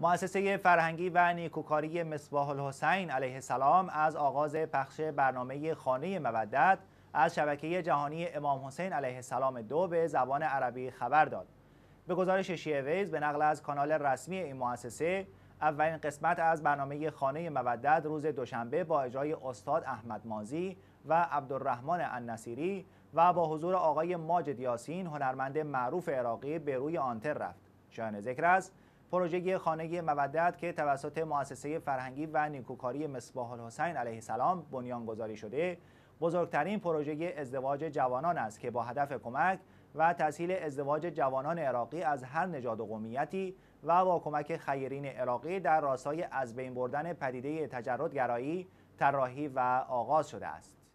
مؤسسه فرهنگی و نیکوکاری مصباح الحسین علیه السلام از آغاز پخش برنامه خانه مودت از شبکه جهانی امام حسین علیه السلام دو به زبان عربی خبر داد. به گزارش شیعه ویز به نقل از کانال رسمی این مؤسسه اولین قسمت از برنامه خانه مودت روز دوشنبه با اجرای استاد احمد مازی و عبدالرحمن النصیری و با حضور آقای ماجد یاسین هنرمند معروف عراقی به روی آنتر رفت. شایان ذکر است پروژه خانه مودت که توسط مؤسسه فرهنگی و نیکوکاری مصباح الحسین علیه السلام گذاری شده بزرگترین پروژه ازدواج جوانان است که با هدف کمک و تسهیل ازدواج جوانان عراقی از هر نژاد و قومیتی و با کمک خیرین عراقی در راستای از بین بردن پدیده گرایی طراحی و آغاز شده است